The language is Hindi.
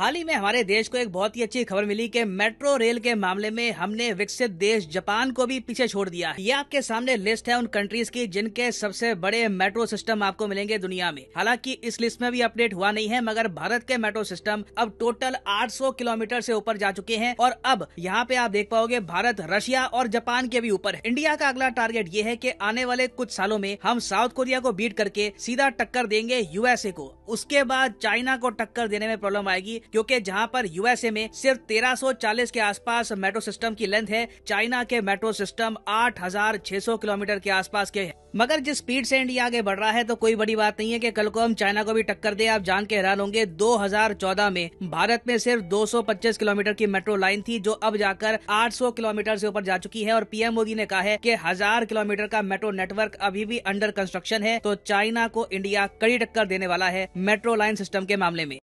हाल ही में हमारे देश को एक बहुत ही अच्छी खबर मिली कि मेट्रो रेल के मामले में हमने विकसित देश जापान को भी पीछे छोड़ दिया ये आपके सामने लिस्ट है उन कंट्रीज की जिनके सबसे बड़े मेट्रो सिस्टम आपको मिलेंगे दुनिया में हालांकि इस लिस्ट में भी अपडेट हुआ नहीं है मगर भारत के मेट्रो सिस्टम अब टोटल आठ किलोमीटर ऐसी ऊपर जा चुके हैं और अब यहाँ पे आप देख पाओगे भारत रशिया और जापान के भी ऊपर इंडिया का अगला टारगेट ये है की आने वाले कुछ सालों में हम साउथ कोरिया को बीट करके सीधा टक्कर देंगे यूएसए को उसके बाद चाइना को टक्कर देने में प्रॉब्लम आएगी क्योंकि जहां पर यूएसए में सिर्फ 1340 के आसपास मेट्रो सिस्टम की लेंथ है चाइना के मेट्रो सिस्टम 8600 किलोमीटर के आसपास के हैं मगर जिस स्पीड से इंडिया आगे बढ़ रहा है तो कोई बड़ी बात नहीं है कि कल को हम चाइना को भी टक्कर दे आप जान के हैरान होंगे 2014 में भारत में सिर्फ 225 किलोमीटर की मेट्रो लाइन थी जो अब जाकर 800 किलोमीटर से ऊपर जा चुकी है और पीएम मोदी ने कहा है कि हजार किलोमीटर का मेट्रो नेटवर्क अभी भी अंडर कंस्ट्रक्शन है तो चाइना को इंडिया कड़ी टक्कर देने वाला है मेट्रो लाइन सिस्टम के मामले में